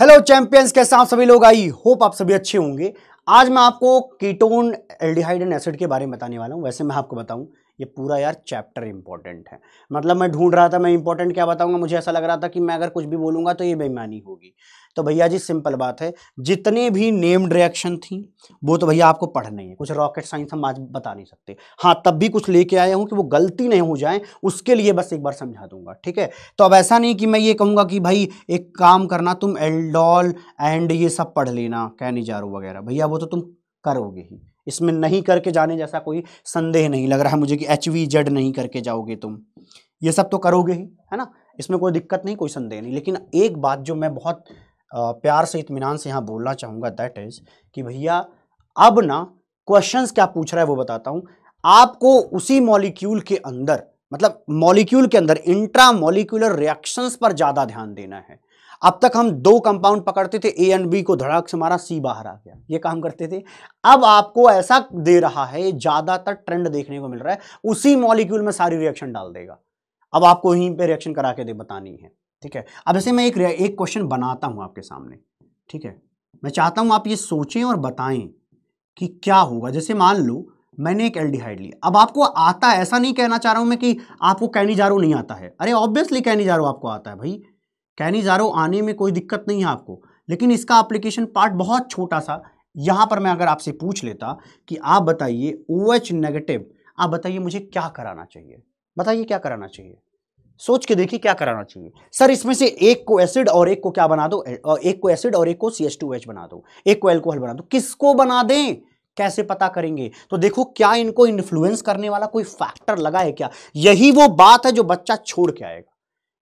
hello champions कैसे आप सभी लोग आई होप आप सभी अच्छे होंगे आज मैं आपको कीटोन एल्डिहाइड एंड एसिड के बारे में बताने वाला हूँ वैसे मैं आपको बताऊँ ये पूरा यार चैप्टर इंपॉर्टेंट है मतलब मैं ढूंढ रहा था मैं इंपॉर्टेंट क्या बताऊंगा मुझे ऐसा लग रहा था कि मैं अगर कुछ भी बोलूंगा तो ये बेईमानी होगी तो भैया जी सिंपल बात है जितने भी नेम्ड रिएक्शन थी वो तो भैया आपको पढ़ नहीं है कुछ रॉकेट साइंस हम आज बता नहीं सकते हाँ तब भी कुछ लेके आया हूँ कि वो गलती नहीं हो जाए उसके लिए बस एक बार समझा दूंगा ठीक है तो अब ऐसा नहीं कि मैं ये कहूँगा कि भाई एक काम करना तुम एल्डॉल एंड ये सब पढ़ लेना कैनिजारो वगैरह भैया वो तो तुम करोगे ही इसमें नहीं करके जाने जैसा कोई संदेह नहीं लग रहा है मुझे कि एच वी जेड नहीं करके जाओगे तुम ये सब तो करोगे ही है ना इसमें कोई दिक्कत नहीं कोई संदेह नहीं लेकिन एक बात जो मैं बहुत प्यार से इतमान से यहाँ बोलना चाहूँगा दैट इज़ कि भैया अब ना क्वेश्चंस क्या पूछ रहा है वो बताता हूँ आपको उसी मॉलिक्यूल के अंदर मतलब मॉलिक्यूल के अंदर इंट्रा मॉलिक्यूलर रिएक्शंस पर ज़्यादा ध्यान देना है अब तक हम दो कंपाउंड पकड़ते थे ए एंड बी को धड़ाक से मारा सी बाहर आ गया ये काम करते थे अब आपको ऐसा दे रहा है ज़्यादातर ट्रेंड देखने को मिल रहा है उसी मॉलिक्यूल में सारी रिएक्शन डाल देगा अब आपको यहीं पर रिएक्शन करा के दे बतानी है ठीक है अब ऐसे मैं एक एक क्वेश्चन बनाता हूँ आपके सामने ठीक है मैं चाहता हूं आप ये सोचें और बताएं कि क्या होगा जैसे मान लो मैंने एक एल्डिहाइड लिया अब आपको आता ऐसा नहीं कहना चाह रहा हूं मैं कि आपको जारो नहीं आता है अरे ऑब्वियसली जारो आपको आता है भाई हूँ आने में कोई दिक्कत नहीं है आपको लेकिन इसका एप्लीकेशन पार्ट बहुत छोटा सा यहाँ पर मैं अगर आपसे पूछ लेता कि आप बताइए ओ OH नेगेटिव आप बताइए मुझे क्या कराना चाहिए बताइए क्या कराना चाहिए सोच के देखिए क्या कराना चाहिए सर इसमें से एक को एसिड और एक को क्या बना दो एक को एसिड और एक को सी एस टू एच बना दो एक को एल्कोहल बना दो किसको बना दें कैसे पता करेंगे तो देखो क्या इनको इन्फ्लुएंस करने वाला कोई फैक्टर लगा है क्या यही वो बात है जो बच्चा छोड़ के आएगा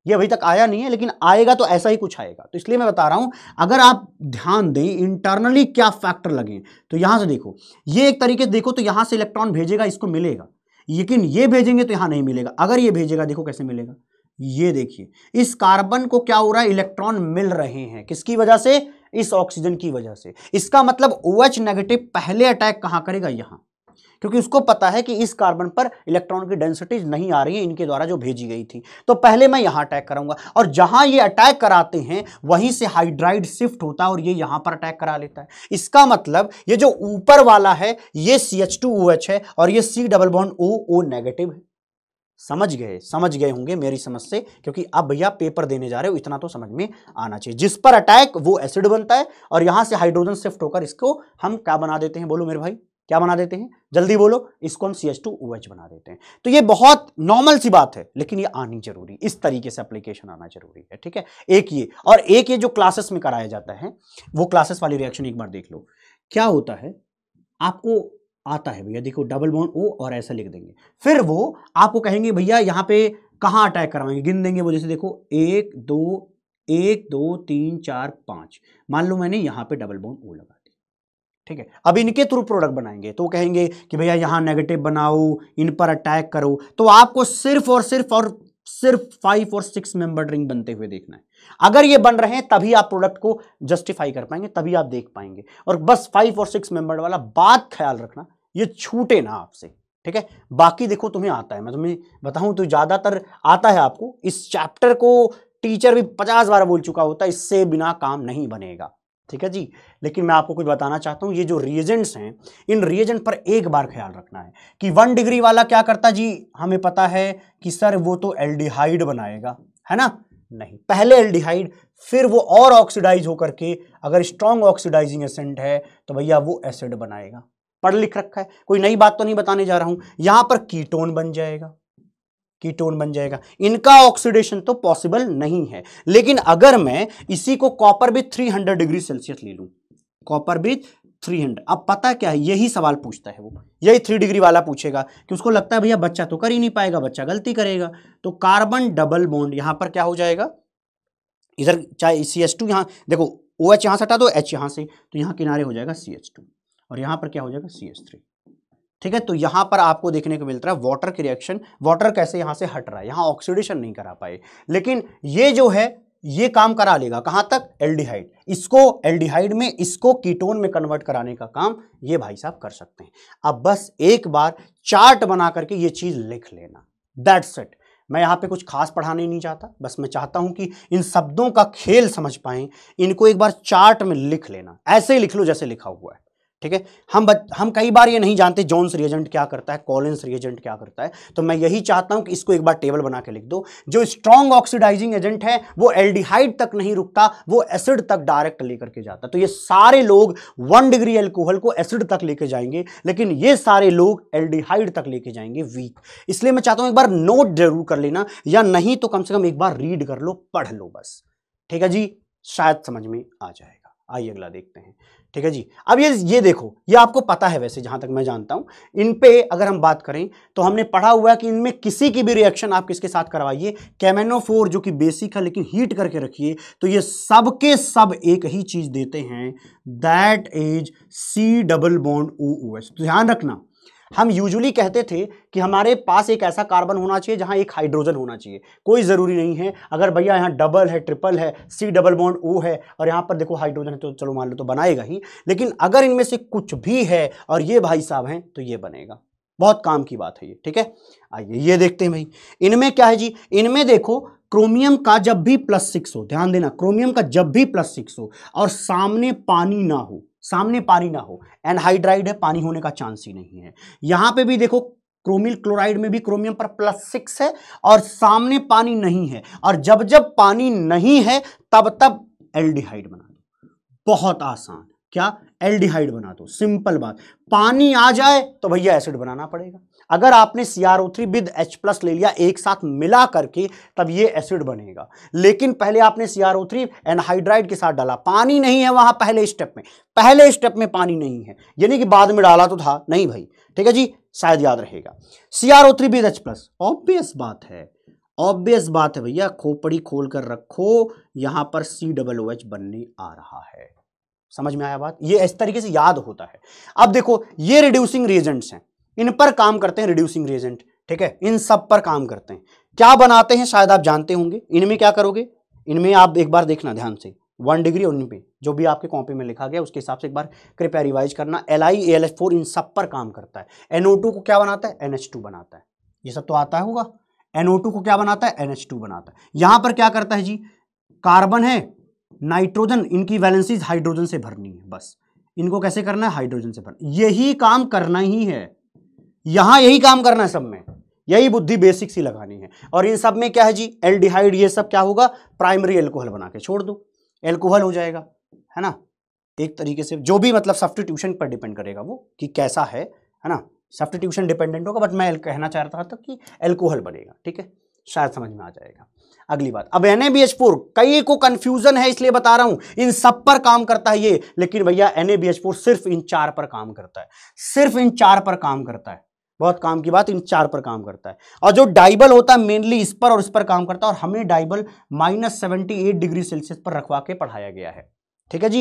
ये अभी तक आया नहीं है लेकिन आएगा तो ऐसा ही कुछ आएगा तो इसलिए मैं बता रहा हूं अगर आप ध्यान दें इंटरनली क्या फैक्टर लगे तो यहां से देखो ये एक तरीके से देखो तो यहां से इलेक्ट्रॉन भेजेगा इसको मिलेगा लेकिन ये भेजेंगे तो यहां नहीं मिलेगा अगर ये भेजेगा देखो कैसे मिलेगा ये देखिए इस कार्बन को क्या हो रहा है इलेक्ट्रॉन मिल रहे हैं किसकी वजह से इस ऑक्सीजन की वजह से इसका मतलब ओ OH नेगेटिव पहले अटैक कहां करेगा यहां क्योंकि उसको पता है कि इस कार्बन पर इलेक्ट्रॉन की डेंसिटीज नहीं आ रही है इनके द्वारा जो भेजी गई थी तो पहले मैं यहां अटैक कराऊंगा और जहां ये अटैक कराते हैं वहीं से हाइड्राइड शिफ्ट होता है और ये यहाँ पर अटैक करा लेता है इसका मतलब ये जो ऊपर वाला है ये C H two O H है और ये C double bond O O negative है समझ गए समझ गए होंगे मेरी समझ से क्योंकि अब भैया पेपर देने जा रहे हो इतना तो समझ में आना चाहिए जिस पर अटैक वो एसिड बनता है और यहां से हाइड्रोजन शिफ्ट होकर इसको हम क्या बना देते हैं बोलो मेरे भाई क्या बना देते हैं जल्दी बोलो इसको हम C H two O H बना देते हैं तो ये बहुत नॉर्मल सी बात है लेकिन ये आनी जरूरी इस तरीके से एप्लीकेशन आना जरूरी है ठीक है एक ये और एक ये जो क्लासेस में कराया जाता है वो क्लासेस वाली रिएक्शन एक बार देख लो क्या होता है आपको आता है भैया देखो डबल बॉन्ड ओ और ऐसा लिख देंगे फिर वो आपको कहेंगे भैया यहाँ पे कहाँ अटैक करवाएंगे गिन देंगे वो जैसे देखो एक दो एक दो तीन चार पाँच मान लो मैंने यहाँ पे डबल बॉन्ड ओ लगा ठीक है अब इनके थ्रू प्रोडक्ट बनाएंगे तो कहेंगे कि भैया यहां नेगेटिव बनाओ इन पर अटैक करो तो आपको सिर्फ और सिर्फ और सिर्फ फाइव और सिक्स मेंबर रिंग बनते हुए देखना है अगर ये बन रहे हैं तभी आप प्रोडक्ट को जस्टिफाई कर पाएंगे तभी आप देख पाएंगे और बस फाइव और सिक्स मेंबर वाला बात ख्याल रखना ये छूटे ना आपसे ठीक है बाकी देखो तुम्हें आता है मैं तुम्हें बताऊं तो ज़्यादातर आता है आपको इस चैप्टर को टीचर भी पचास बार बोल चुका होता है इससे बिना काम नहीं बनेगा ठीक है जी लेकिन मैं आपको कुछ बताना चाहता हूँ ये जो रिएजेंट्स हैं इन रिएजेंट पर एक बार ख्याल रखना है कि वन डिग्री वाला क्या करता जी हमें पता है कि सर वो तो एल्डिहाइड बनाएगा है ना नहीं पहले एल्डिहाइड फिर वो और ऑक्सीडाइज होकर के अगर स्ट्रॉन्ग ऑक्सीडाइजिंग एसेंट है तो भैया वो एसिड बनाएगा पढ़ लिख रखा है कोई नई बात तो नहीं बताने जा रहा हूं यहां पर कीटोन बन जाएगा कीटोन बन जाएगा इनका ऑक्सीडेशन तो पॉसिबल नहीं है लेकिन अगर मैं इसी को कॉपर भी 300 डिग्री सेल्सियस ले लू कॉपर भी 300 अब पता क्या है यही सवाल पूछता है वो यही थ्री डिग्री वाला पूछेगा कि उसको लगता है भैया बच्चा तो कर ही नहीं पाएगा बच्चा गलती करेगा तो कार्बन डबल बॉन्ड यहां पर क्या हो जाएगा इधर चाहे सी एच टू यहाँ देखो ओ एच यहां से हटा दो एच यहां से तो यहाँ किनारे हो जाएगा सी एच टू और यहां पर क्या हो जाएगा सी एच थ्री ठीक है तो यहां पर आपको देखने को मिलता है वाटर की रिएक्शन वाटर कैसे यहां से हट रहा है यहां ऑक्सीडेशन नहीं करा पाए लेकिन ये जो है ये काम करा लेगा कहां तक एल्डिहाइड इसको एल्डिहाइड में इसको कीटोन में कन्वर्ट कराने का काम ये भाई साहब कर सकते हैं अब बस एक बार चार्ट बना करके ये चीज़ लिख लेना दैट्स इट मैं यहाँ पे कुछ खास पढ़ाने नहीं चाहता बस मैं चाहता हूँ कि इन शब्दों का खेल समझ पाएं इनको एक बार चार्ट में लिख लेना ऐसे ही लिख लो जैसे लिखा हुआ है ठीक है हम बच, हम कई बार ये नहीं जानते जॉन्स रिएजेंट क्या करता है कॉलेंस रिएजेंट क्या करता है तो मैं यही चाहता हूं कि इसको एक बार टेबल बना के लिख दो जो स्ट्रॉन्ग ऑक्सीडाइजिंग एजेंट है वो एल्डिहाइड तक नहीं रुकता वो एसिड तक डायरेक्ट लेकर के जाता तो ये सारे लोग वन डिग्री एल्कोहल को एसिड तक लेके जाएंगे लेकिन ये सारे लोग एल्डिहाइड तक लेके जाएंगे वीक इसलिए मैं चाहता हूं एक बार नोट जरूर कर लेना या नहीं तो कम से कम एक बार रीड कर लो पढ़ लो बस ठीक है जी शायद समझ में आ जाएगा आइए अगला देखते हैं ठीक है जी अब ये ये देखो ये आपको पता है वैसे जहाँ तक मैं जानता हूँ इन पे अगर हम बात करें तो हमने पढ़ा हुआ है कि इनमें किसी की भी रिएक्शन आप किसके साथ करवाइए कैमेनोफोर जो कि बेसिक है लेकिन हीट करके रखिए तो ये सब के सब एक ही चीज़ देते हैं that is C double bond O O S तो ध्यान रखना हम यूजुअली कहते थे कि हमारे पास एक ऐसा कार्बन होना चाहिए जहाँ एक हाइड्रोजन होना चाहिए कोई ज़रूरी नहीं है अगर भैया यहाँ डबल है ट्रिपल है सी डबल बॉन्ड ओ है और यहाँ पर देखो हाइड्रोजन है तो चलो मान लो तो बनाएगा ही लेकिन अगर इनमें से कुछ भी है और ये भाई साहब हैं तो ये बनेगा बहुत काम की बात है ये ठीक है आइए ये देखते हैं भाई इनमें क्या है जी इनमें देखो क्रोमियम का जब भी प्लस सिक्स हो ध्यान देना क्रोमियम का जब भी प्लस सिक्स हो और सामने पानी ना हो सामने पानी ना हो एनहाइड्राइड है पानी होने का चांस ही नहीं है यहां पे भी देखो क्रोमिल क्लोराइड में भी क्रोमियम पर प्लस सिक्स है और सामने पानी नहीं है और जब जब पानी नहीं है तब तब एल्डिहाइड बना दो बहुत आसान क्या एल्डिहाइड बना दो सिंपल बात पानी आ जाए तो भैया एसिड बनाना पड़ेगा अगर आपने C R O three with H plus ले लिया एक साथ मिला करके तब ये एसिड बनेगा लेकिन पहले आपने C R O three anhydride के साथ डाला पानी नहीं है वहां पहले स्टेप में पहले स्टेप में पानी नहीं है यानी कि बाद में डाला तो था नहीं भाई ठीक है जी शायद याद रहेगा C R O three with H plus obvious बात है ऑब्वियस बात है भैया खोपड़ी खोल कर रखो यहां पर सी डबल ओ एच बनने आ रहा है समझ में आया बात ये इस तरीके से याद होता है अब देखो ये रिड्यूसिंग रिएजेंट्स हैं इन पर काम करते हैं रिड्यूसिंग रिएजेंट ठीक है इन सब पर काम करते हैं क्या बनाते हैं शायद आप जानते होंगे इनमें क्या करोगे इनमें आप एक बार देखना ध्यान से वन डिग्री और इनमें जो भी आपके कॉपी में लिखा गया उसके हिसाब से एक बार कृपया रिवाइज करना एल आई एल फोर इन सब पर काम करता है एनओ टू को क्या बनाता है एन टू बनाता है ये सब तो आता होगा एनओ टू को क्या बनाता है एन टू बनाता है यहां पर क्या करता है जी कार्बन है नाइट्रोजन इनकी वैलेंसीज हाइड्रोजन से भरनी है बस इनको कैसे करना है हाइड्रोजन से भरना यही काम करना ही है यहां यही काम करना है सब में यही बुद्धि बेसिक सी लगानी है और इन सब में क्या है जी एल्डिहाइड ये सब क्या होगा प्राइमरी एल्कोहल बना के छोड़ दो एल्कोहल हो जाएगा है ना एक तरीके से जो भी मतलब सब्सटीट्यूशन पर डिपेंड करेगा वो कि कैसा है है ना सब्सटीट्यूशन डिपेंडेंट होगा बट मैं कहना चाह रहा था कि एल्कोहल बनेगा ठीक है शायद समझ में आ जाएगा अगली बात अब एन कई को कंफ्यूजन है इसलिए बता रहा हूं इन सब पर काम करता है ये लेकिन भैया एन सिर्फ इन चार पर काम करता है सिर्फ इन चार पर काम करता है बहुत काम की बात इन चार पर काम करता है और जो डाइबल होता है मेनली इस पर और इस पर काम करता है और हमें DIBAL minus seventy eight degree Celsius पर रखवा के पढ़ाया गया है ठीक है जी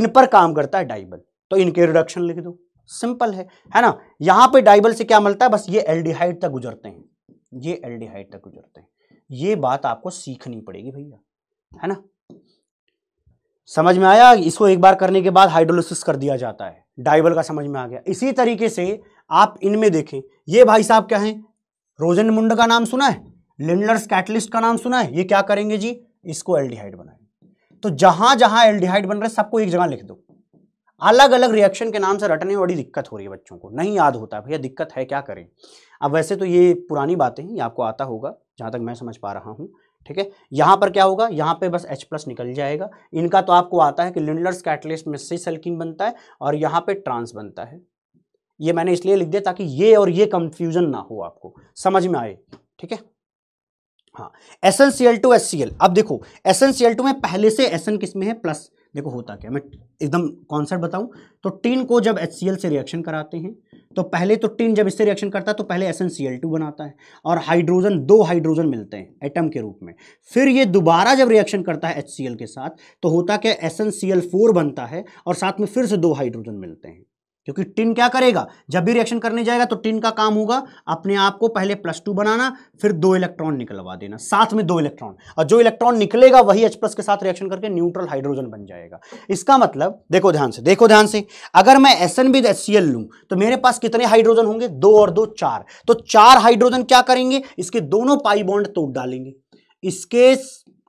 इन पर काम करता है डाइबल तो इनके रिडक्शन लिख दो सिंपल है है ना यहाँ पे डाइबल से क्या मिलता है बस ये एल्डिहाइड तक गुजरते हैं ये एल्डिहाइड तक गुजरते हैं ये बात आपको सीखनी पड़ेगी भैया है ना समझ में आया इसको एक बार करने के बाद हाइड्रोलिस कर दिया जाता है डाइबल का समझ में आ गया इसी तरीके से आप इनमें देखें ये भाई साहब क्या हैं रोजन मुंड का नाम सुना है लिंडलर्स कैटलिस्ट का नाम सुना है ये क्या करेंगे जी इसको एल्डिहाइड बनाएंगे तो जहां जहां एल्डिहाइड बन रहे सबको एक जगह लिख दो अलग अलग रिएक्शन के नाम से रटने में बड़ी दिक्कत हो रही है बच्चों को नहीं याद होता भैया दिक्कत है क्या करें अब वैसे तो ये पुरानी बातें हैं ये आपको आता होगा जहाँ तक मैं समझ पा रहा हूँ ठीक है यहाँ पर क्या होगा यहाँ पे बस H प्लस निकल जाएगा इनका तो आपको आता है कि लिंडलर्स कैटलिस्ट में सी सल्किन बनता है और यहाँ पे ट्रांस बनता है ये मैंने इसलिए लिख दिया ताकि ये और ये कंफ्यूजन ना हो आपको समझ में आए ठीक है हाँ S N C L two S C L अब देखो S N C L two में पहले से एस एन किस में है प्लस देखो होता क्या मैं एकदम कॉन्सेप्ट बताऊं तो टीन को जब एच सी एल से रिएक्शन कराते हैं तो पहले तो टीन जब इससे रिएक्शन करता है तो पहले S N C L two बनाता है और हाइड्रोजन दो हाइड्रोजन मिलते हैं एटम के रूप में फिर ये दोबारा जब रिएक्शन करता है एच सी एल के साथ तो होता क्या S N C L four बनता है और साथ में फिर से दो हाइड्रोजन मिलते हैं क्योंकि टिन क्या करेगा जब भी रिएक्शन करने जाएगा तो टिन का काम होगा अपने आप को पहले प्लस टू बनाना फिर दो इलेक्ट्रॉन निकलवा देना साथ में दो इलेक्ट्रॉन और जो इलेक्ट्रॉन निकलेगा वही एच प्लस के साथ रिएक्शन करके न्यूट्रल हाइड्रोजन बन जाएगा इसका मतलब देखो ध्यान से देखो ध्यान से अगर मैं S N with S C L तो मेरे पास कितने हाइड्रोजन होंगे दो और दो चार तो चार हाइड्रोजन क्या करेंगे इसके दोनों पाई तोड़ डालेंगे इसके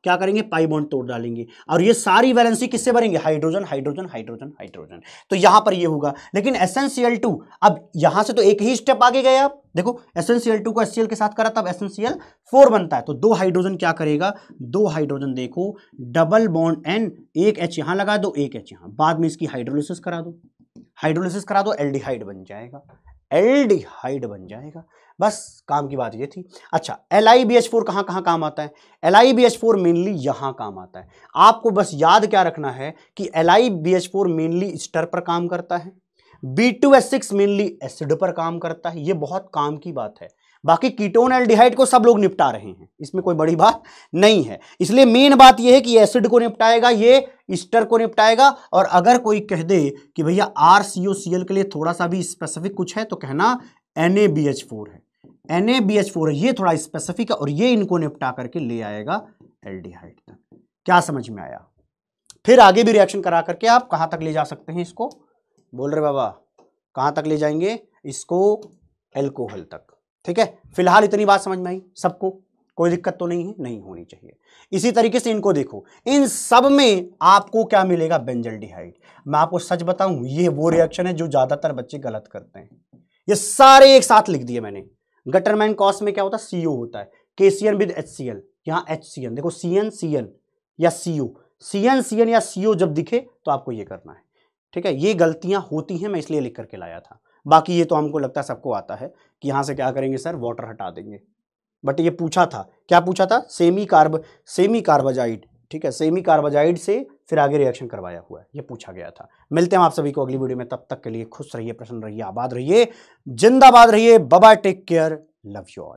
क्या करेंगे पाई बॉन्ड तोड़ डालेंगे और ये सारी वैलेंसी किससे भरेंगे हाइड्रोजन हाइड्रोजन हाइड्रोजन हाइड्रोजन तो यहां पर ये होगा लेकिन एसेंशियल टू अब यहां से तो एक ही स्टेप आगे गए आप देखो एसेंशियल टू को एस के साथ करा तब एसेंशियल फोर बनता है तो दो हाइड्रोजन क्या करेगा दो हाइड्रोजन देखो डबल बॉन्ड एन एक एच यहां लगा दो एक एच यहां बाद में इसकी हाइड्रोलिस करा दो हाइड्रोलिस करा दो एल्डिहाइड बन जाएगा एल्डिहाइड बन जाएगा बस काम की बात ये थी अच्छा L I B H four कहाँ कहाँ काम आता है L I B H four mainly यहाँ काम आता है आपको बस याद क्या रखना है कि L I B H four mainly ester पर काम करता है B two S six mainly acid पर काम करता है ये बहुत काम की बात है बाकी कीटोन एल्डिहाइड को सब लोग निपटा रहे हैं इसमें कोई बड़ी बात नहीं है इसलिए मेन बात यह है कि एसिड को निपटाएगा ये इस्टर को निपटाएगा और अगर कोई कह दे कि भैया आर सी ओ सी एल के लिए थोड़ा सा भी स्पेसिफिक कुछ है तो कहना N A B H four है N A B H four है ये थोड़ा स्पेसिफिक है और ये इनको निपटा करके ले आएगा एल्डिहाइड तक क्या समझ में आया फिर आगे भी रिएक्शन करा करके आप कहाँ तक ले जा सकते हैं इसको बोल रहे बाबा कहाँ तक ले जाएंगे इसको एल्कोहल तक ठीक है फिलहाल इतनी बात समझ में आई सबको कोई दिक्कत तो नहीं है नहीं होनी चाहिए इसी तरीके से इनको देखो इन सब में आपको क्या मिलेगा बेंजल डिहाइड मैं आपको सच बताऊं ये वो रिएक्शन है जो ज़्यादातर बच्चे गलत करते हैं ये सारे एक साथ लिख दिए मैंने गटरमैन कॉस में क्या होता है सीओ होता है K C N with H C L यहाँ एच सी एन देखो सी एन सी एन या सी ओ सी एन सी एन या सी जब दिखे तो आपको ये करना है ठीक है ये गलतियां होती हैं मैं इसलिए लिख करके लाया था बाकी ये तो हमको लगता है सबको आता है कि यहाँ से क्या करेंगे सर वाटर हटा देंगे बट ये पूछा था क्या पूछा था सेमी कार्ब सेमी कार्बोजाइड ठीक है सेमी कार्बोजाइड से फिर आगे रिएक्शन करवाया हुआ है ये पूछा गया था मिलते हैं आप सभी को अगली वीडियो में तब तक के लिए खुश रहिए प्रसन्न रहिए आबाद रहिए जिंदाबाद रहिए बाबा take care love you all